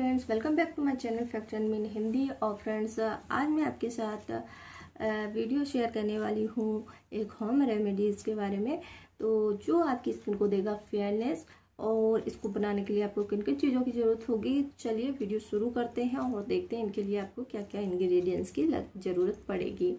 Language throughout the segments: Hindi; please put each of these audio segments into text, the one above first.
friends welcome back to my channel फैक्ट्रेन मीन हिंदी और फ्रेंड्स आज मैं आपके साथ वीडियो शेयर करने वाली हूँ एक होम रेमेडीज़ के बारे में तो जो आपकी स्किन को देगा फेयरनेस और इसको बनाने के लिए आपको किन किन चीज़ों की ज़रूरत होगी चलिए वीडियो शुरू करते हैं और देखते हैं इनके लिए आपको क्या क्या इन्ग्रीडियंट्स की ज़रूरत पड़ेगी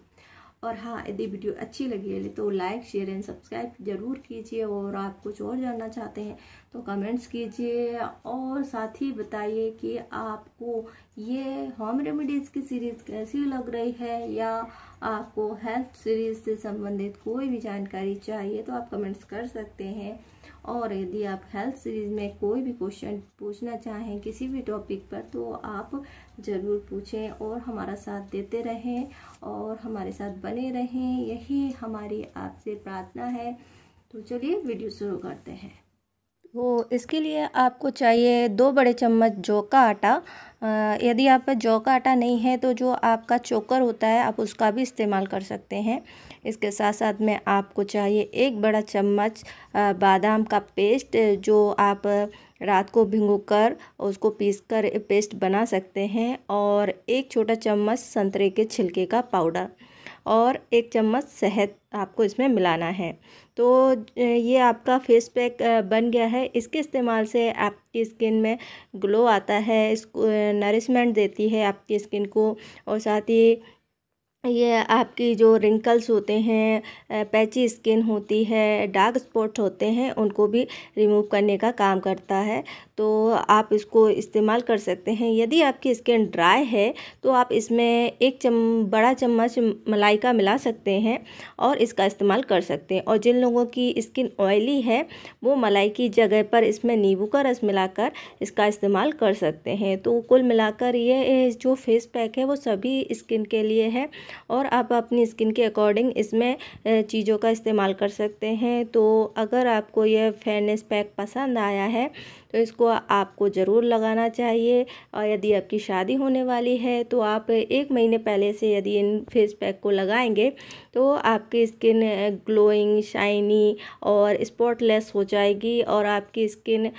और हाँ यदि वीडियो अच्छी लगी है तो लाइक शेयर एंड सब्सक्राइब जरूर कीजिए और आप कुछ और जानना चाहते हैं तो कमेंट्स कीजिए और साथ ही बताइए कि आपको ये होम रेमेडीज़ की सीरीज़ कैसी लग रही है या आपको हेल्थ सीरीज़ से संबंधित कोई भी जानकारी चाहिए तो आप कमेंट्स कर सकते हैं और यदि आप हेल्थ सीरीज में कोई भी क्वेश्चन पूछना चाहें किसी भी टॉपिक पर तो आप ज़रूर पूछें और हमारा साथ देते रहें और हमारे साथ बने रहें यही हमारी आपसे प्रार्थना है तो चलिए वीडियो शुरू करते हैं तो इसके लिए आपको चाहिए दो बड़े चम्मच जौ का आटा यदि आप जौ का आटा नहीं है तो जो आपका चोकर होता है आप उसका भी इस्तेमाल कर सकते हैं इसके साथ साथ में आपको चाहिए एक बड़ा चम्मच बादाम का पेस्ट जो आप रात को भिगो कर उसको पीस कर पेस्ट बना सकते हैं और एक छोटा चम्मच संतरे के छिलके का पाउडर और एक चम्मच शहद आपको इसमें मिलाना है तो ये आपका फेस पैक बन गया है इसके इस्तेमाल से आपकी स्किन में ग्लो आता है इसको नरिशमेंट देती है आपकी स्किन को और साथ ही ये आपकी जो रिंकल्स होते हैं पैची स्किन होती है डार्क स्पॉट होते हैं उनको भी रिमूव करने का काम करता है तो आप इसको इस्तेमाल कर सकते हैं यदि आपकी स्किन ड्राई है तो आप इसमें एक चम बड़ा चम्मच मलाई का मिला सकते हैं और इसका इस्तेमाल कर सकते हैं और जिन लोगों की स्किन ऑयली है वो मलाई की जगह पर इसमें नींबू का रस मिलाकर इसका इस्तेमाल कर सकते हैं तो कुल मिलाकर ये जो फेस पैक है वो सभी स्किन के लिए है और आप अपनी स्किन के अकॉर्डिंग इसमें चीज़ों का इस्तेमाल कर सकते हैं तो अगर आपको यह फेयरनेस पैक पसंद आया है तो इसको आपको ज़रूर लगाना चाहिए और यदि आपकी शादी होने वाली है तो आप एक महीने पहले से यदि इन फेस पैक को लगाएंगे तो आपकी स्किन ग्लोइंग शाइनी और स्पॉटलेस हो जाएगी और आपकी स्किन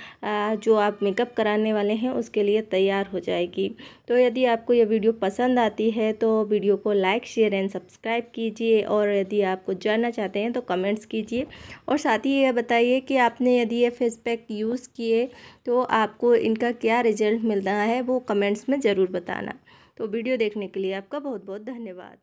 जो आप मेकअप कराने वाले हैं उसके लिए तैयार हो जाएगी तो यदि आपको यह वीडियो पसंद आती है तो वीडियो को लाइक शेयर एंड सब्सक्राइब कीजिए और यदि आप कुछ जानना चाहते हैं तो कमेंट्स कीजिए और साथ ही यह बताइए कि आपने यदि ये फेस पैक यूज़ किए तो आपको इनका क्या रिजल्ट मिल रहा है वो कमेंट्स में ज़रूर बताना तो वीडियो देखने के लिए आपका बहुत बहुत धन्यवाद